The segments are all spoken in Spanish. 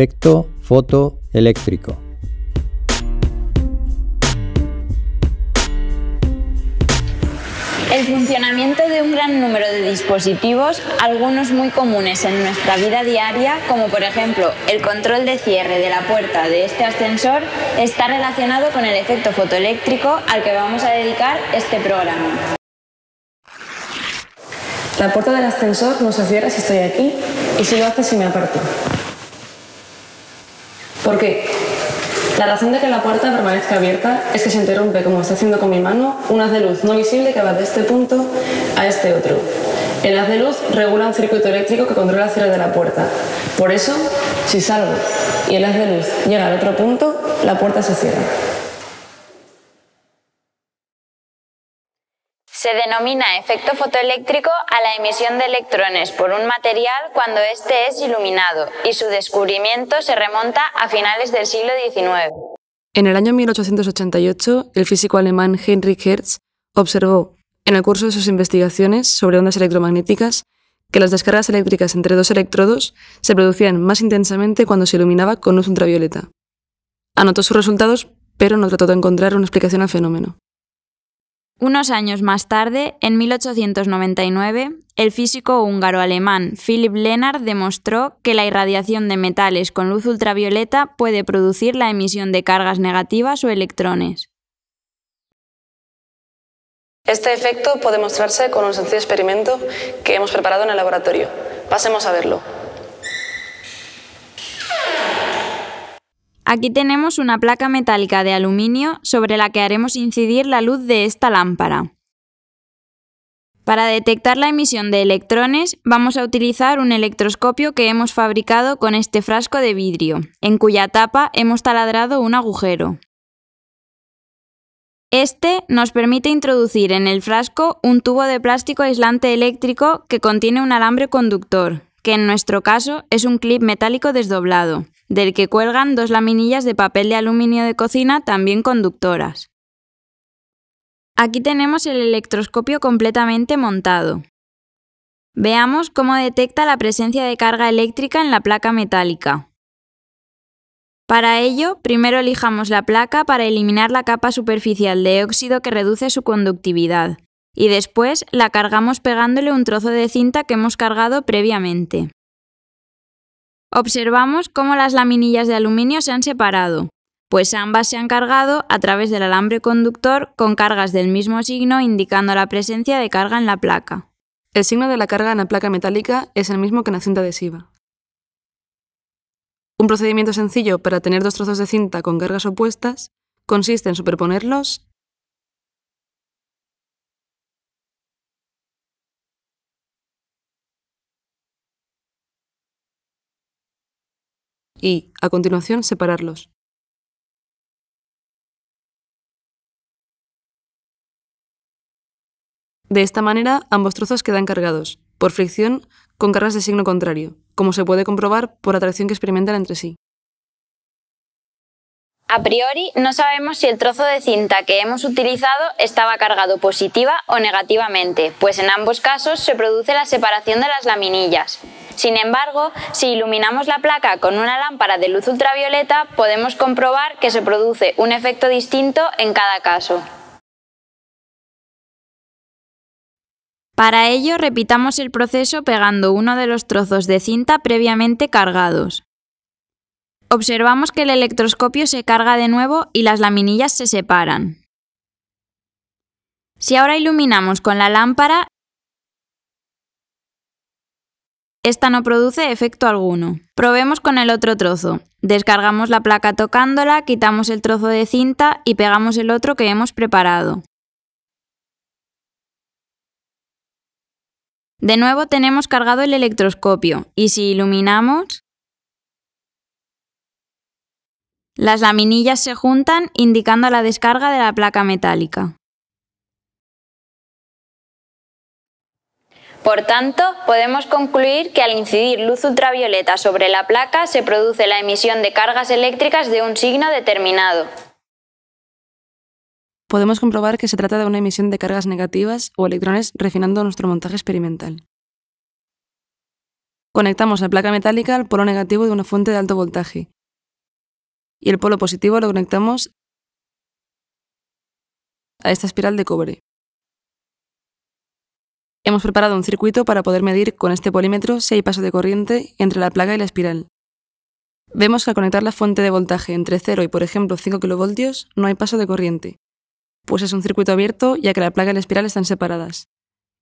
efecto fotoeléctrico. El funcionamiento de un gran número de dispositivos, algunos muy comunes en nuestra vida diaria, como por ejemplo el control de cierre de la puerta de este ascensor, está relacionado con el efecto fotoeléctrico al que vamos a dedicar este programa. La puerta del ascensor no se cierra si estoy aquí y si lo hace si me aparto. ¿Por qué? La razón de que la puerta permanezca abierta es que se interrumpe, como está haciendo con mi mano, un haz de luz no visible que va de este punto a este otro. El haz de luz regula un circuito eléctrico que controla la cierre de la puerta. Por eso, si salgo y el haz de luz llega al otro punto, la puerta se cierra. Se denomina efecto fotoeléctrico a la emisión de electrones por un material cuando éste es iluminado, y su descubrimiento se remonta a finales del siglo XIX. En el año 1888, el físico alemán Heinrich Hertz observó, en el curso de sus investigaciones sobre ondas electromagnéticas, que las descargas eléctricas entre dos electrodos se producían más intensamente cuando se iluminaba con luz ultravioleta. Anotó sus resultados, pero no trató de encontrar una explicación al fenómeno. Unos años más tarde, en 1899, el físico húngaro-alemán Philipp Lennart demostró que la irradiación de metales con luz ultravioleta puede producir la emisión de cargas negativas o electrones. Este efecto puede mostrarse con un sencillo experimento que hemos preparado en el laboratorio. Pasemos a verlo. Aquí tenemos una placa metálica de aluminio sobre la que haremos incidir la luz de esta lámpara. Para detectar la emisión de electrones vamos a utilizar un electroscopio que hemos fabricado con este frasco de vidrio, en cuya tapa hemos taladrado un agujero. Este nos permite introducir en el frasco un tubo de plástico aislante eléctrico que contiene un alambre conductor, que en nuestro caso es un clip metálico desdoblado, del que cuelgan dos laminillas de papel de aluminio de cocina también conductoras. Aquí tenemos el electroscopio completamente montado. Veamos cómo detecta la presencia de carga eléctrica en la placa metálica. Para ello, primero elijamos la placa para eliminar la capa superficial de óxido que reduce su conductividad, y después la cargamos pegándole un trozo de cinta que hemos cargado previamente. Observamos cómo las laminillas de aluminio se han separado, pues ambas se han cargado a través del alambre conductor con cargas del mismo signo indicando la presencia de carga en la placa. El signo de la carga en la placa metálica es el mismo que en la cinta adhesiva. Un procedimiento sencillo para tener dos trozos de cinta con cargas opuestas consiste en superponerlos y, a continuación, separarlos. De esta manera, ambos trozos quedan cargados, por fricción, con cargas de signo contrario, como se puede comprobar por atracción que experimentan entre sí. A priori, no sabemos si el trozo de cinta que hemos utilizado estaba cargado positiva o negativamente, pues en ambos casos se produce la separación de las laminillas. Sin embargo, si iluminamos la placa con una lámpara de luz ultravioleta, podemos comprobar que se produce un efecto distinto en cada caso. Para ello, repitamos el proceso pegando uno de los trozos de cinta previamente cargados. Observamos que el electroscopio se carga de nuevo y las laminillas se separan. Si ahora iluminamos con la lámpara, esta no produce efecto alguno. Probemos con el otro trozo. Descargamos la placa tocándola, quitamos el trozo de cinta y pegamos el otro que hemos preparado. De nuevo tenemos cargado el electroscopio y si iluminamos, Las laminillas se juntan indicando la descarga de la placa metálica. Por tanto, podemos concluir que al incidir luz ultravioleta sobre la placa se produce la emisión de cargas eléctricas de un signo determinado. Podemos comprobar que se trata de una emisión de cargas negativas o electrones refinando nuestro montaje experimental. Conectamos la placa metálica al polo negativo de una fuente de alto voltaje y el polo positivo lo conectamos a esta espiral de cobre. Hemos preparado un circuito para poder medir con este polímetro si hay paso de corriente entre la placa y la espiral. Vemos que al conectar la fuente de voltaje entre 0 y por ejemplo 5 kV no hay paso de corriente, pues es un circuito abierto ya que la placa y la espiral están separadas,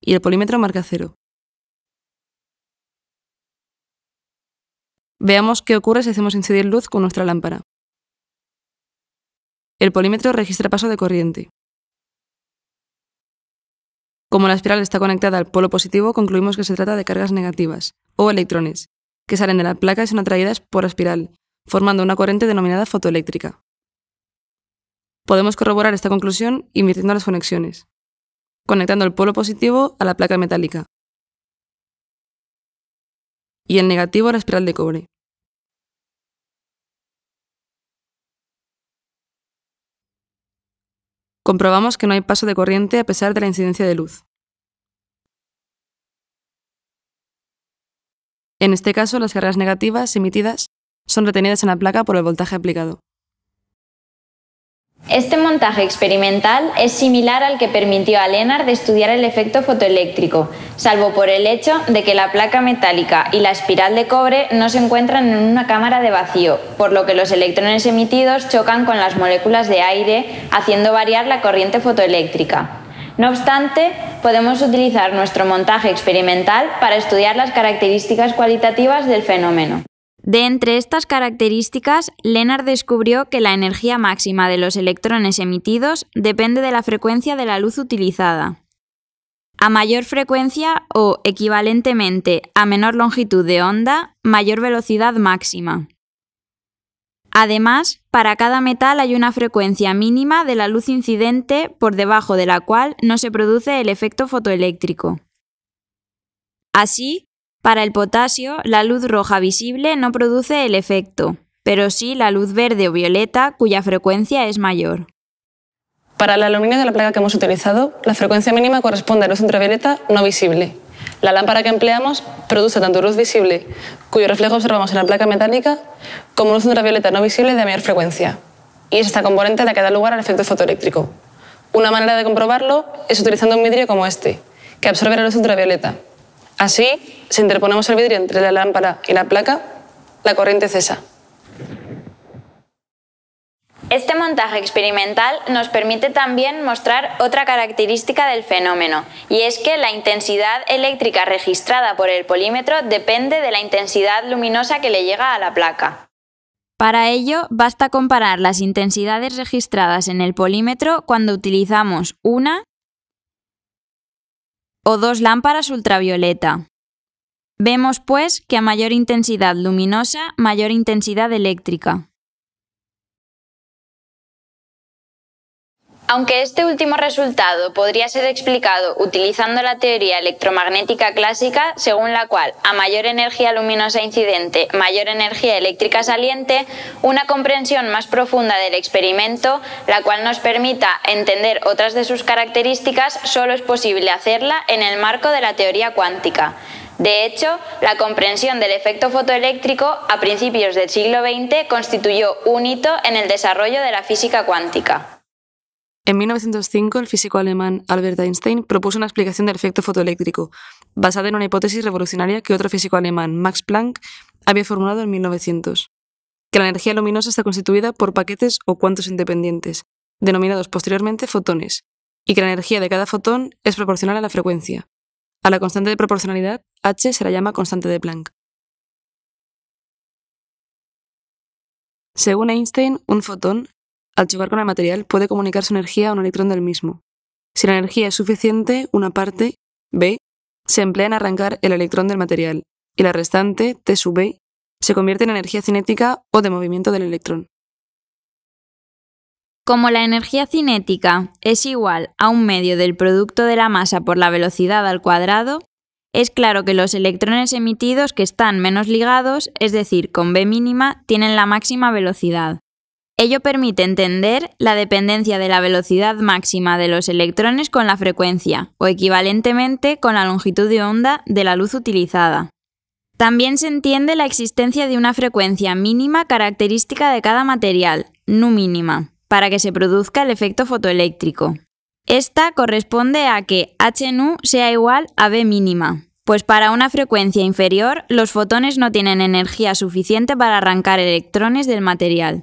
y el polímetro marca 0. Veamos qué ocurre si hacemos incidir luz con nuestra lámpara. El polímetro registra paso de corriente. Como la espiral está conectada al polo positivo, concluimos que se trata de cargas negativas, o electrones, que salen de la placa y son atraídas por la espiral, formando una corriente denominada fotoeléctrica. Podemos corroborar esta conclusión invirtiendo las conexiones, conectando el polo positivo a la placa metálica y el negativo a la espiral de cobre. Comprobamos que no hay paso de corriente a pesar de la incidencia de luz. En este caso, las cargas negativas emitidas son retenidas en la placa por el voltaje aplicado. Este montaje experimental es similar al que permitió a Lennart estudiar el efecto fotoeléctrico, salvo por el hecho de que la placa metálica y la espiral de cobre no se encuentran en una cámara de vacío, por lo que los electrones emitidos chocan con las moléculas de aire, haciendo variar la corriente fotoeléctrica. No obstante, podemos utilizar nuestro montaje experimental para estudiar las características cualitativas del fenómeno. De entre estas características, Lennart descubrió que la energía máxima de los electrones emitidos depende de la frecuencia de la luz utilizada. A mayor frecuencia o, equivalentemente, a menor longitud de onda, mayor velocidad máxima. Además, para cada metal hay una frecuencia mínima de la luz incidente por debajo de la cual no se produce el efecto fotoeléctrico. Así, para el potasio, la luz roja visible no produce el efecto, pero sí la luz verde o violeta cuya frecuencia es mayor. Para el aluminio de la placa que hemos utilizado, la frecuencia mínima corresponde a luz ultravioleta no visible. La lámpara que empleamos produce tanto luz visible, cuyo reflejo observamos en la placa metálica, como luz ultravioleta no visible de mayor frecuencia. Y es esta componente la que da lugar al efecto fotoeléctrico. Una manera de comprobarlo es utilizando un vidrio como este, que absorbe la luz ultravioleta, Así, si interponemos el vidrio entre la lámpara y la placa, la corriente cesa. Este montaje experimental nos permite también mostrar otra característica del fenómeno, y es que la intensidad eléctrica registrada por el polímetro depende de la intensidad luminosa que le llega a la placa. Para ello, basta comparar las intensidades registradas en el polímetro cuando utilizamos una o dos lámparas ultravioleta. Vemos pues que a mayor intensidad luminosa, mayor intensidad eléctrica. Aunque este último resultado podría ser explicado utilizando la teoría electromagnética clásica, según la cual a mayor energía luminosa incidente, mayor energía eléctrica saliente, una comprensión más profunda del experimento, la cual nos permita entender otras de sus características, solo es posible hacerla en el marco de la teoría cuántica. De hecho, la comprensión del efecto fotoeléctrico a principios del siglo XX constituyó un hito en el desarrollo de la física cuántica. En 1905, el físico alemán Albert Einstein propuso una explicación del efecto fotoeléctrico, basada en una hipótesis revolucionaria que otro físico alemán, Max Planck, había formulado en 1900, que la energía luminosa está constituida por paquetes o cuantos independientes, denominados posteriormente fotones, y que la energía de cada fotón es proporcional a la frecuencia. A la constante de proporcionalidad, H se la llama constante de Planck. Según Einstein, un fotón al chocar con el material puede comunicar su energía a un electrón del mismo. Si la energía es suficiente, una parte, B, se emplea en arrancar el electrón del material y la restante, T sub B, e, se convierte en energía cinética o de movimiento del electrón. Como la energía cinética es igual a un medio del producto de la masa por la velocidad al cuadrado, es claro que los electrones emitidos que están menos ligados, es decir, con B mínima, tienen la máxima velocidad. Ello permite entender la dependencia de la velocidad máxima de los electrones con la frecuencia, o equivalentemente con la longitud de onda de la luz utilizada. También se entiende la existencia de una frecuencia mínima característica de cada material, nu mínima, para que se produzca el efecto fotoeléctrico. Esta corresponde a que h nu sea igual a b mínima, pues para una frecuencia inferior los fotones no tienen energía suficiente para arrancar electrones del material.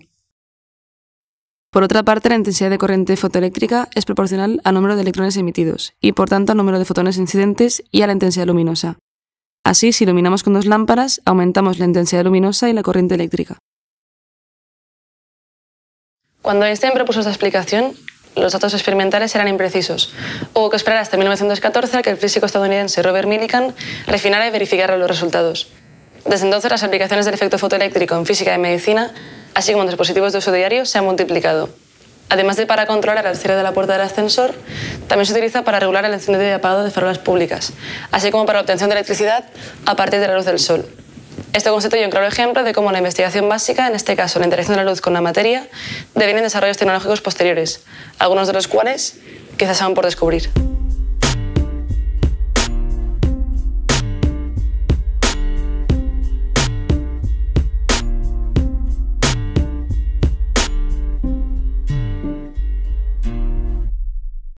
Por otra parte, la intensidad de corriente fotoeléctrica es proporcional al número de electrones emitidos y, por tanto, al número de fotones incidentes y a la intensidad luminosa. Así, si iluminamos con dos lámparas, aumentamos la intensidad luminosa y la corriente eléctrica. Cuando Einstein propuso esta explicación, los datos experimentales eran imprecisos. Hubo que esperar hasta 1914 a que el físico estadounidense Robert Millikan refinara y verificara los resultados. Desde entonces, las aplicaciones del efecto fotoeléctrico en física y medicina así como dispositivos de uso diario, se han multiplicado. Además de para controlar el cierre de la puerta del ascensor, también se utiliza para regular el encendido y apagado de farolas públicas, así como para la obtención de electricidad a partir de la luz del sol. Esto constituye un claro ejemplo de cómo la investigación básica, en este caso la interacción de la luz con la materia, en desarrollos tecnológicos posteriores, algunos de los cuales quizás aún por descubrir.